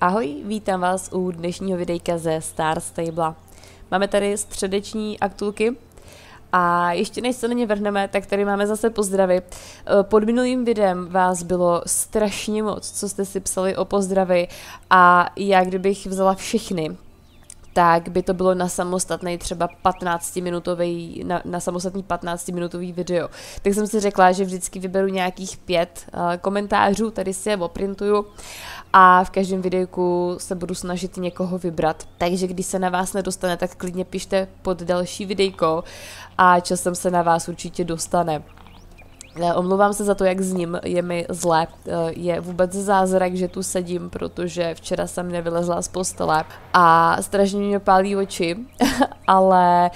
Ahoj, vítám vás u dnešního videjka ze Star Stable. Máme tady středeční aktulky a ještě než se na ně vrhneme, tak tady máme zase pozdravy. Eh, pod minulým videem vás bylo strašně moc, co jste si psali o pozdravy a já kdybych vzala všechny, tak by to bylo na samostatný třeba 15-minutový, na, na samostatný 15-minutový video. Tak jsem si řekla, že vždycky vyberu nějakých pět uh, komentářů, tady si je oprintuju a v každém videjku se budu snažit někoho vybrat. Takže když se na vás nedostane, tak klidně pište pod další videjko a časem se na vás určitě dostane. Eh, omlouvám se za to, jak s ním je mi zle. Eh, je vůbec zázrak, že tu sedím, protože včera jsem nevylezla z postele a strašně mě pálí oči, ale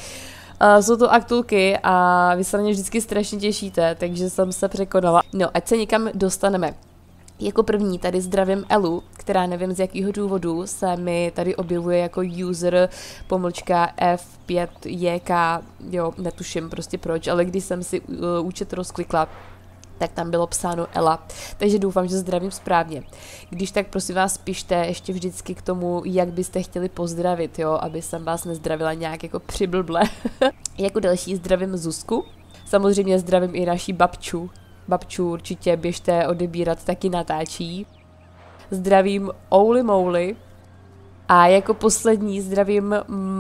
Uh, jsou to aktulky a vy se na ně vždycky strašně těšíte, takže jsem se překonala. No, ať se někam dostaneme. Jako první tady zdravím Elu, která nevím z jakého důvodu se mi tady objevuje jako user pomlčka F5JK, jo, netuším prostě proč, ale když jsem si uh, účet rozklikla, tak tam bylo psáno Ela. Takže doufám, že zdravím správně. Když tak prosím vás pište ještě vždycky k tomu, jak byste chtěli pozdravit, jo, aby jsem vás nezdravila nějak jako přiblble. jako další zdravím Zuzku, samozřejmě zdravím i naší babču, babčů určitě běžte odebírat, taky natáčí. Zdravím Ouli Mouli a jako poslední zdravím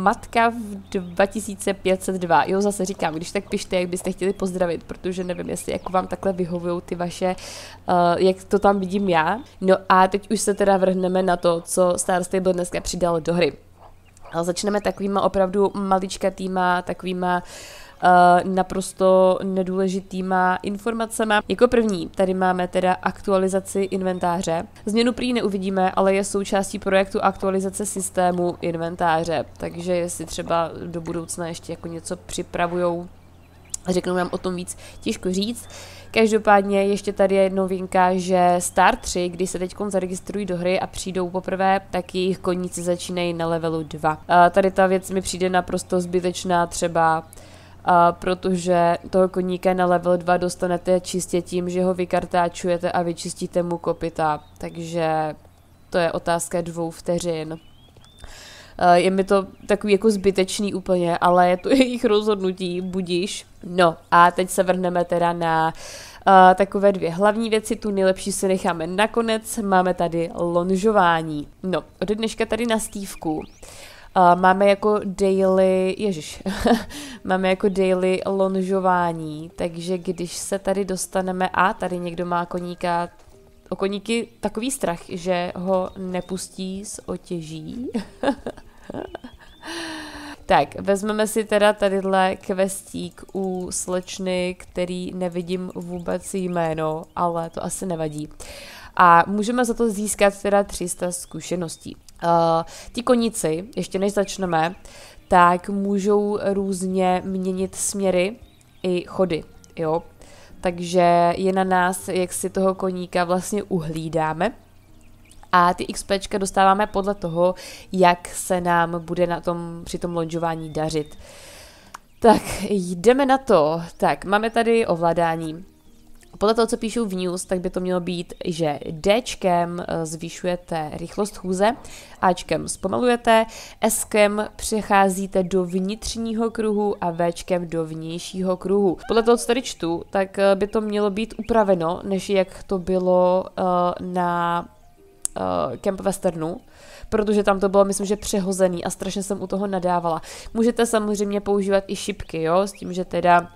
Matka v 2502. Jo, zase říkám, když tak pište, jak byste chtěli pozdravit, protože nevím, jestli jako vám takhle vyhovují ty vaše, uh, jak to tam vidím já. No a teď už se teda vrhneme na to, co Star Stable dneska přidal do hry. začneme takovýma opravdu malička týma, takovýma uh, Eh, naprosto nedůležitýma informacema. Jako první tady máme teda aktualizaci inventáře. Změnu prý neuvidíme, ale je součástí projektu aktualizace systému inventáře, takže jestli třeba do budoucna ještě jako něco připravujou, řeknou nám o tom víc, těžko říct. Každopádně ještě tady je novinka, že Star 3, kdy se teď zaregistrují do hry a přijdou poprvé, tak jejich koníci začínají na levelu 2. A eh, tady ta věc mi přijde naprosto zbytečná třeba a protože toho koníka na level 2 dostanete čistě tím, že ho vykartáčujete a vyčistíte mu kopita. Takže to je otázka dvou vteřin. Je mi to takový jako zbytečný úplně, ale je to jejich rozhodnutí, budíš. No a teď se vrhneme teda na uh, takové dvě hlavní věci, tu nejlepší si necháme nakonec. Máme tady lonžování. No, ode dneška tady na stívku. Uh, máme jako daily, ježiš, máme jako daily lonžování, takže když se tady dostaneme, a tady někdo má koníka, o koníky takový strach, že ho nepustí z otěží. tak, vezmeme si teda tadyhle kvestík u slečny, který nevidím vůbec jméno, ale to asi nevadí. A můžeme za to získat teda 300 zkušeností. Uh, eh, ty konici, ještě než začneme, tak můžou různě měnit směry i chody, jo. Takže je na nás, jak si toho koníka vlastně uhlídáme a ty XP dostáváme podle toho, jak se nám bude na tom, při tom lonžování dařit. Tak jdeme na to. Tak máme tady ovládání podle toho, co píšu v news, tak by to mělo být, že Dčkem eh, zvyšujete rychlost chůze, Ačkem zpomalujete, Skem přecházíte do vnitřního kruhu a Včkem do vnějšího kruhu. Podle toho, co tady čtu, tak eh, by to mělo být upraveno, než jak to bylo eh, na Camp Westernu, protože tam to bylo, myslím, že přehozený a strašně jsem u toho nadávala. Můžete samozřejmě používat i šipky, jo, s tím, že teda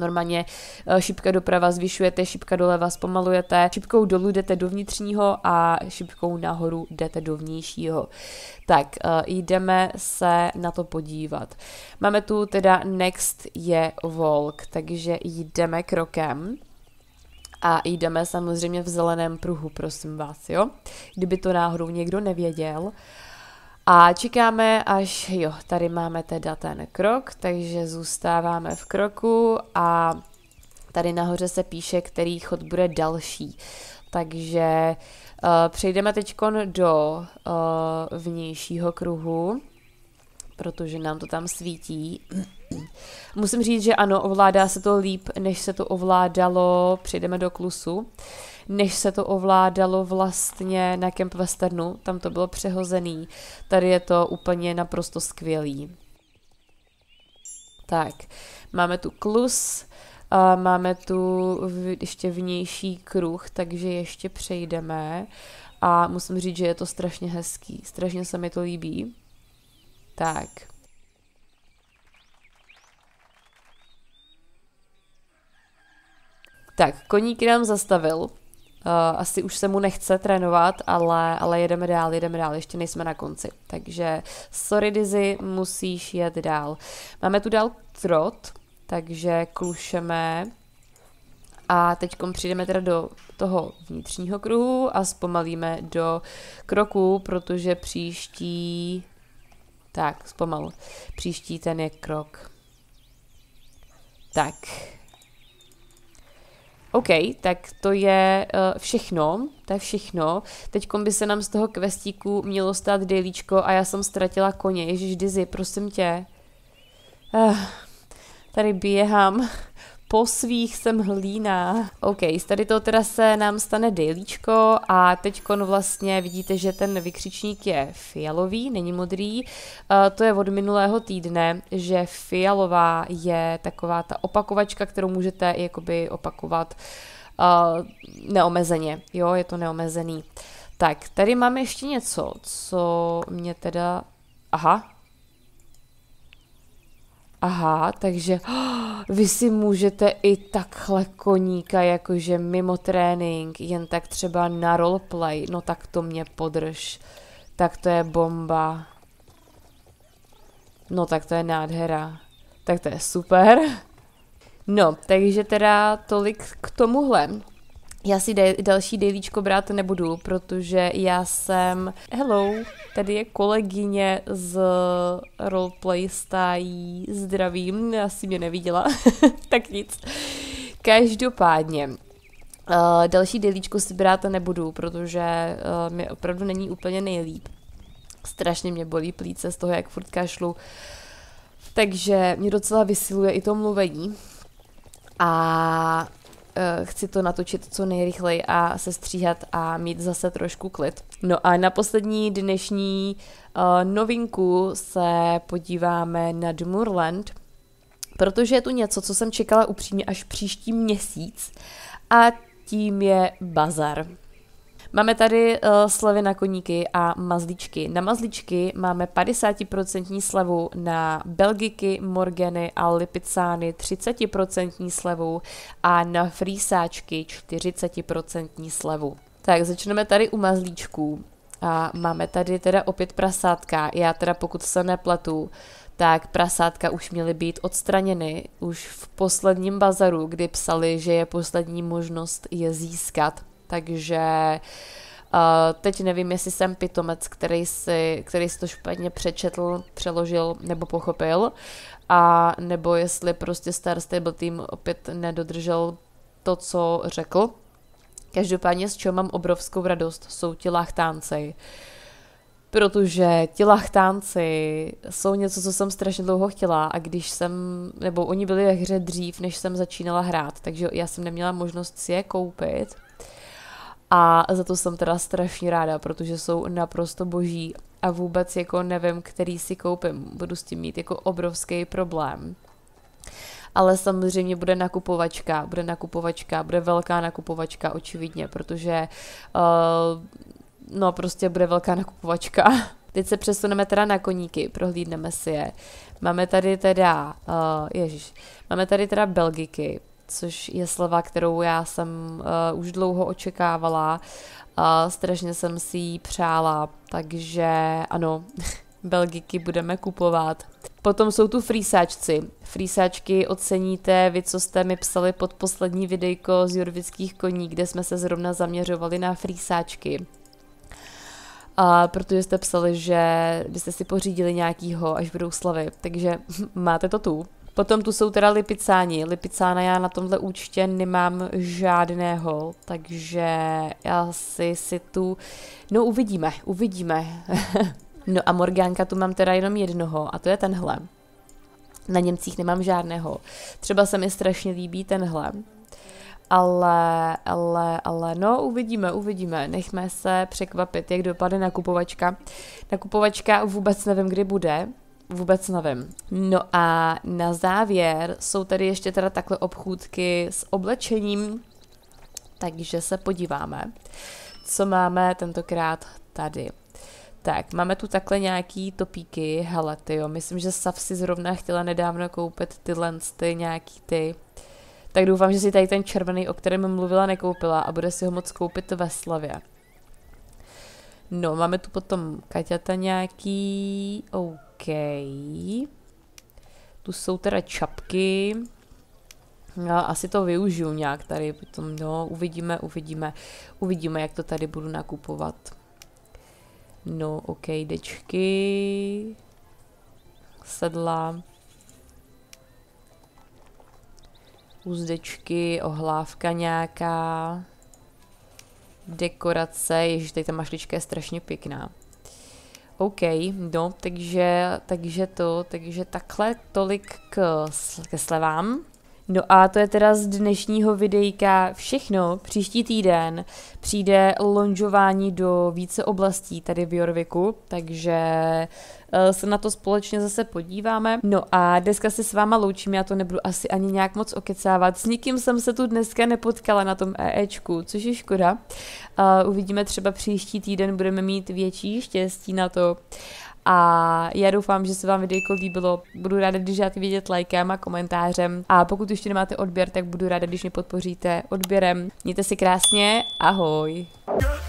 normálně eh, šipka doprava zvyšujete, šipka doleva zpomalujete, šipkou dolů jdete do vnitřního a šipkou nahoru jdete do vnějšího. Tak eh, jdeme se na to podívat. Máme tu teda next je walk, takže jdeme krokem a jdeme samozřejmě v zeleném pruhu, prosím vás, jo. Kdyby to náhodou někdo nevěděl, uh, a čekáme, až jo, tady máme teda ten krok, takže zůstáváme v kroku a tady nahoře se píše, který chod bude další. Takže uh, přejdeme teď do uh, vnějšího kruhu, protože nám to tam svítí. Musím říct, že ano, ovládá se to líp, než se to ovládalo. Přejdeme do klusu než se to ovládalo vlastně na Camp Westernu, tam to bylo přehozený. Tady je to úplně naprosto skvělý. Tak, máme tu klus, a máme tu ještě vnější kruh, takže ještě přejdeme. A musím říct, že je to strašně hezký, strašně se mi to líbí. Tak. Tak, koník nám zastavil Uh, asi už se mu nechce trénovat, ale, ale jedeme dál, jedeme dál, ještě nejsme na konci. Takže sorry Dizzy, musíš jet dál. Máme tu dál trot, takže klušeme a teď přijdeme teda do toho vnitřního kruhu a zpomalíme do kroku, protože příští... Tak, zpomal. Příští ten je krok. Tak, OK, tak to je uh, všechno, to je všechno. Teď by se nám z toho kvestíku mělo stát dejlíčko a já jsem ztratila koně. Ježíš Dizzy, prosím tě. Uh, tady běhám po svých jsem hlína. OK, z tady toho teda se nám stane dejlíčko a kon vlastně vidíte, že ten vykřičník je fialový, není modrý. Uh, to je od minulého týdne, že fialová je taková ta opakovačka, kterou můžete jakoby opakovat uh, neomezeně. Jo, je to neomezený. Tak, tady máme ještě něco, co mě teda... Aha, aha, takže oh, vy si můžete i takhle koníka, jakože mimo trénink, jen tak třeba na roleplay, no tak to mě podrž, tak to je bomba. No tak to je nádhera, tak to je super. No, takže teda tolik k tomuhle já si de- další dejlíčko brát nebudu, protože já jsem... Hello, tady je kolegyně z roleplay stájí zdravím, asi mě neviděla, tak nic. Každopádně, uh, další dejlíčko si brát nebudu, protože uh, mi opravdu není úplně nejlíp. Strašně mě bolí plíce z toho, jak furt kašlu. Takže mě docela vysiluje i to mluvení. A Eh, chci to natočit co nejrychleji a sestříhat a mít zase trošku klid. No a na poslední dnešní eh, novinku se podíváme na Dmurland, protože je tu něco, co jsem čekala upřímně až příští měsíc a tím je bazar. Máme tady uh, slevy na koníky a mazlíčky. Na mazlíčky máme 50% slevu, na Belgiky, Morgany a Lipicány 30% slevu a na frýsáčky 40% slevu. Tak začneme tady u mazlíčků. A máme tady teda opět prasátka. Já teda pokud se nepletu, tak prasátka už měly být odstraněny už v posledním bazaru, kdy psali, že je poslední možnost je získat. Takže uh, teď nevím, jestli jsem pitomec, který si, který si to špatně přečetl, přeložil nebo pochopil, a nebo jestli prostě Star Stable Team opět nedodržel to, co řekl. Každopádně s čím mám obrovskou radost, jsou ti lachtánci. Protože ti lachtánci jsou něco, co jsem strašně dlouho chtěla a když jsem, nebo oni byli ve hře dřív, než jsem začínala hrát, takže já jsem neměla možnost si je koupit, a za to jsem teda strašně ráda, protože jsou naprosto boží a vůbec jako nevím, který si koupím. Budu s tím mít jako obrovský problém. Ale samozřejmě bude nakupovačka, bude nakupovačka, bude velká nakupovačka očividně, protože uh, no prostě bude velká nakupovačka. Teď se přesuneme teda na koníky, prohlídneme si je. Máme tady teda, uh, ježiš, máme tady teda Belgiky, což je slova, kterou já jsem uh, už dlouho očekávala. Uh, strašně jsem si ji přála, takže ano, Belgiky budeme kupovat. Potom jsou tu frýsáčci. Frýsáčky oceníte, vy co jste mi psali pod poslední videjko z Jurvických koní, kde jsme se zrovna zaměřovali na frýsáčky. A protože jste psali, že byste si pořídili nějakýho, až budou slavy. Takže máte to tu. Potom tu jsou teda lipicáni. Lipicána já na tomhle účtě nemám žádného, takže si si tu... No uvidíme, uvidíme. no a Morgánka tu mám teda jenom jednoho a to je tenhle. Na Němcích nemám žádného. Třeba se mi strašně líbí tenhle. Ale, ale, ale, no uvidíme, uvidíme, nechme se překvapit, jak dopadne nakupovačka. Nakupovačka vůbec nevím, kdy bude, vůbec nevím. No a na závěr jsou tady ještě teda takhle obchůdky s oblečením, takže se podíváme, co máme tentokrát tady. Tak, máme tu takhle nějaký topíky, hele ty jo, myslím, že Sav si zrovna chtěla nedávno koupit tyhle ty nějaký ty, tak doufám, že si tady ten červený, o kterém mluvila, nekoupila a bude si ho moc koupit ve Slavě. No, máme tu potom Kaťata nějaký, OK, OK. Tu jsou teda čapky. Já asi to využiju nějak tady, potom no, uvidíme, uvidíme, uvidíme, jak to tady budu nakupovat. No, ok, dečky, sedla, úzdečky, ohlávka nějaká, dekorace, ježiš, tady ta mašlička je strašně pěkná. OK, no, takže, takže to, takže takhle tolik k, ke slevám. No a to je teda z dnešního videjka všechno. Příští týden přijde lonžování do více oblastí tady v Jorviku, takže eh, se na to společně zase podíváme. No a dneska se s váma loučím, já to nebudu asi ani nějak moc okecávat. S nikým jsem se tu dneska nepotkala na tom EEčku, což je škoda. Eh, uvidíme třeba příští týden, budeme mít větší štěstí na to. A já doufám, že se vám videjko líbilo. Budu ráda, když dáte vědět lajkem a komentářem. A pokud ještě nemáte odběr, tak budu ráda, když mě podpoříte odběrem. Mějte si krásně, ahoj! Yeah!